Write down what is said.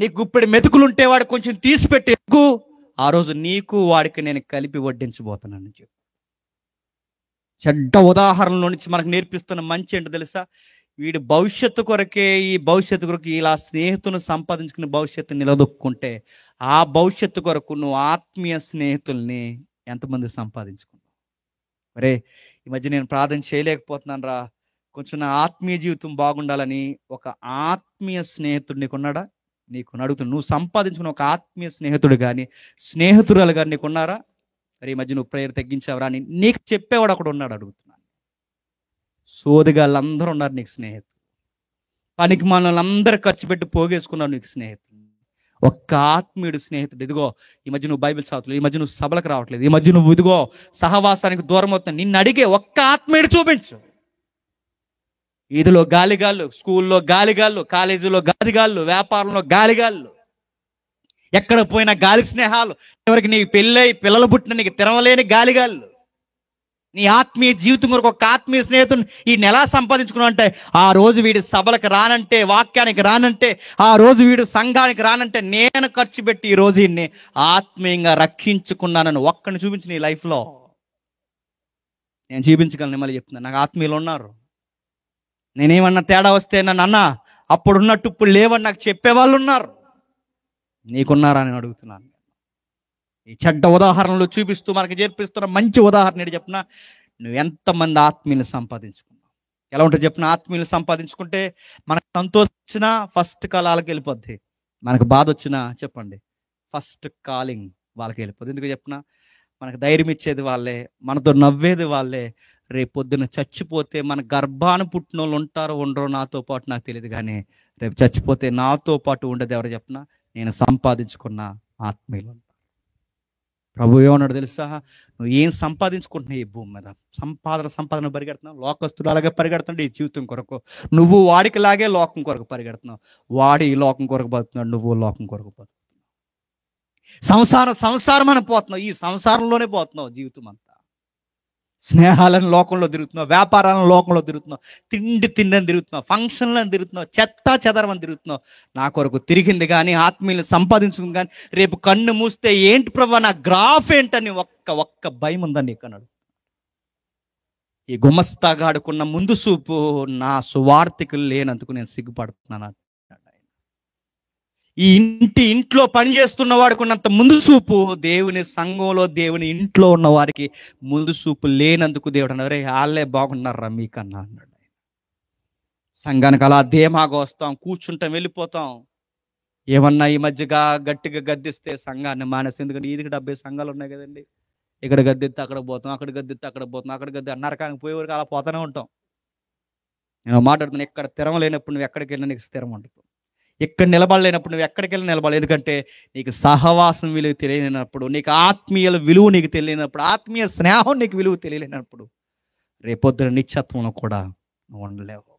నీకు మెతుకులు మెతుకులుంటే వాడు కొంచెం తీసి ఎక్కు ఆ రోజు నీకు వాడికి నేను కలిపి వడ్డించబోతున్నాను చెప్పు చెడ్డ ఉదాహరణలో నుంచి మనకు నేర్పిస్తున్న మంచి ఏంటో తెలుసా వీడి భవిష్యత్తు కొరకే ఈ భవిష్యత్తు కొరకు ఇలా స్నేహితులను సంపాదించుకుని భవిష్యత్తు నిలదొక్కుంటే ఆ భవిష్యత్తు కొరకు నువ్వు ఆత్మీయ స్నేహితుల్ని ఎంతమంది సంపాదించుకున్నావు మరే ఈ మధ్య నేను ప్రార్థన చేయలేకపోతున్నాను రా కొంచెం నా ఆత్మీయ జీవితం బాగుండాలని ఒక ఆత్మీయ స్నేహితుడు నీకున్నాడా నీకు నడుగుతున్నా నువ్వు సంపాదించుకున్న ఒక ఆత్మీయ స్నేహితుడు కానీ స్నేహితురాలు కానీ నీకు మరి ఈ మధ్య నువ్వు ప్రేయర్ తగ్గించావరా అని నీకు చెప్పేవాడు అక్కడ ఉన్నాడు అడుగుతున్నాను సోదిగాళ్ళందరూ ఉన్నారు నీకు స్నేహితులు పనికి మనల్ని ఖర్చు పెట్టి పోగేసుకున్నారు నీకు స్నేహితులు ఒక్క ఆత్మీయుడు స్నేహితుడు ఇదిగో ఈ మధ్య నువ్వు బైబిల్ చదువుతలేదు ఈ మధ్య నువ్వు సభలకు రావట్లేదు ఈ మధ్య నువ్వు ఇదిగో సహవాసానికి దూరం అవుతున్నావు నిన్ను అడిగే ఒక్క ఆత్మీయుడు చూపించు వీధిలో గాలిగాళ్ళు స్కూల్లో గాలిగాళ్ళు కాలేజీలో గాలిగాళ్ళు వ్యాపారంలో గాలిగాళ్ళు ఎక్కడ పోయినా గాలి స్నేహాలు ఎవరికి నీ పెళ్ళై పిల్లలు పుట్టిన నీకు తిరవలేని గాలిగాళ్ళు నీ ఆత్మీయ జీవితం కొరకు ఒక ఆత్మీయ స్నేహితుని ఈ నెల సంపాదించుకున్నావు అంటే ఆ రోజు వీడి సభలకు రానంటే వాక్యానికి రానంటే ఆ రోజు వీడు సంఘానికి రానంటే నేను ఖర్చు పెట్టి ఈ రోజు ఈ ఆత్మీయంగా రక్షించుకున్నానని ఒక్కడిని చూపించిన ఈ లైఫ్లో నేను చూపించగలను మళ్ళీ చెప్తున్నాను నాకు ఆత్మీయులు ఉన్నారు నేనేమన్నా తేడా వస్తే నన్ను అన్న అప్పుడున్నట్టు ఇప్పుడు లేవని నాకు చెప్పేవాళ్ళు ఉన్నారు నీకున్నారా అని అడుగుతున్నాను ఈ చెడ్డ ఉదాహరణలు చూపిస్తూ మనకి చేర్పిస్తున్న మంచి ఉదాహరణ ఏంటి చెప్పిన నువ్వు ఎంతమంది ఆత్మీయులు సంపాదించుకున్నావు ఎలా ఉంటుంది చెప్పిన ఆత్మీయులు సంపాదించుకుంటే మనకు సంతోషించిన వచ్చినా ఫస్ట్ కాల్ వాళ్ళకి వెళ్ళిపోద్ది మనకు బాధ వచ్చినా చెప్పండి ఫస్ట్ కాలింగ్ వాళ్ళకి వెళ్ళిపోద్ది ఎందుకు చెప్పిన మనకు ధైర్యం ఇచ్చేది వాళ్ళే మనతో నవ్వేది వాళ్ళే రేపొద్దున చచ్చిపోతే మన గర్భాన్ని పుట్టిన వాళ్ళు ఉంటారో ఉండరో నాతో పాటు నాకు తెలియదు కానీ రేపు చచ్చిపోతే నాతో పాటు ఉండదు ఎవరు చెప్పినా నేను సంపాదించుకున్న ఆత్మీయులు ప్రభు ఏమన్నాడు తెలుసా నువ్వు ఏం సంపాదించుకుంటున్నావు ఈ భూమి మీద సంపాదన సంపాదన పరిగెడుతున్నావు లోకస్తులు అలాగే పరిగెడుతున్నాడు ఈ జీవితం కొరకు నువ్వు వాడికి లాగే లోకం కొరకు పరిగెడుతున్నావు వాడి ఈ లోకం కొరకు పోతున్నాడు నువ్వు లోకం కొరకు పోతున్నావు సంసారం సంసారం అని పోతున్నావు ఈ సంసారంలోనే పోతున్నావు జీవితం అంత స్నేహాలను లోకంలో తిరుగుతున్నావు వ్యాపారాలను లోకంలో తిరుగుతున్నావు తిండి తిండని తిరుగుతున్నావు ఫంక్షన్లను తిరుగుతున్నావు చెత్త చెదరమని తిరుగుతున్నావు నా కొరకు తిరిగింది కానీ ఆత్మీయులు సంపాదించుకుంది కానీ రేపు కన్ను మూస్తే ఏంటి ప్రభా నా గ్రాఫ్ ఏంటని ఒక్క ఒక్క భయం ఉందని కన్నాడు ఈ గుమస్తాగా ఆడుకున్న ముందు చూపు నా సువార్తికి లేనందుకు నేను సిగ్గుపడుతున్నాను ఈ ఇంటి ఇంట్లో పని చేస్తున్న వాడికి ఉన్నంత ముందు చూపు దేవుని సంఘంలో దేవుని ఇంట్లో ఉన్న వారికి ముందు చూపు లేనందుకు దేవుడు అన్నారు వాళ్ళే బాగున్నారా మీకన్నా అన్నాడు సంఘానికి అలా ధీమాగా వస్తాం కూర్చుంటాం వెళ్ళిపోతాం ఏమన్నా ఈ మధ్యగా గట్టిగా గద్దిస్తే సంఘాన్ని మానేస్తే ఎందుకంటే ఇదికి డెబ్బై సంఘాలు ఉన్నాయి కదండి ఇక్కడ గద్దెత్తే అక్కడ పోతాం అక్కడ గద్దెత్తే అక్కడ పోతాం అక్కడ గద్దె నరకానికి పోయే వరకు అలా పోతానే ఉంటాం నేను మాట్లాడుతున్నాను ఎక్కడ స్థిరం లేనప్పుడు నువ్వు ఎక్కడికి వెళ్ళినా నీకు స్థిరం ఉంటుంది ఇక్కడ నిలబడలేనప్పుడు నువ్వు ఎక్కడికి వెళ్ళి నిలబడలేదు ఎందుకంటే నీకు సహవాసం విలువ తెలియనప్పుడు నీకు ఆత్మీయుల విలువ నీకు తెలియనప్పుడు ఆత్మీయ స్నేహం నీకు విలువ తెలియలేనప్పుడు రేపొద్దున నిత్యత్వంలో కూడా నువ్వు ఉండలేవు